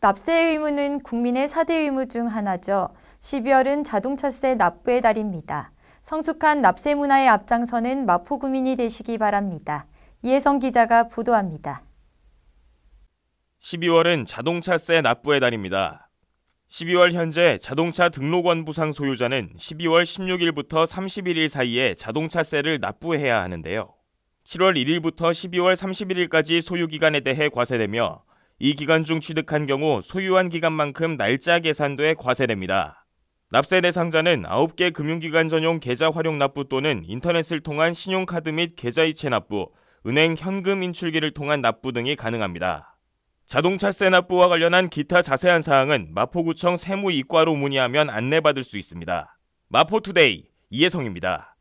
납세 의무는 국민의 사대 의무 중 하나죠. 12월은 자동차세 납부의 달입니다. 성숙한 납세 문화의 앞장서는 마포 구민이 되시기 바랍니다. 이혜성 기자가 보도합니다. 12월은 자동차세 납부의 달입니다. 12월 현재 자동차 등록원 부상 소유자는 12월 16일부터 31일 사이에 자동차세를 납부해야 하는데요. 7월 1일부터 12월 31일까지 소유기간에 대해 과세되며 이 기간 중 취득한 경우 소유한 기간만큼 날짜 계산돼 과세됩니다. 납세 대상자는 9개 금융기관 전용 계좌 활용 납부 또는 인터넷을 통한 신용카드 및 계좌이체 납부, 은행 현금 인출기를 통한 납부 등이 가능합니다. 자동차세 납부와 관련한 기타 자세한 사항은 마포구청 세무이과로 문의하면 안내받을 수 있습니다. 마포투데이 이혜성입니다.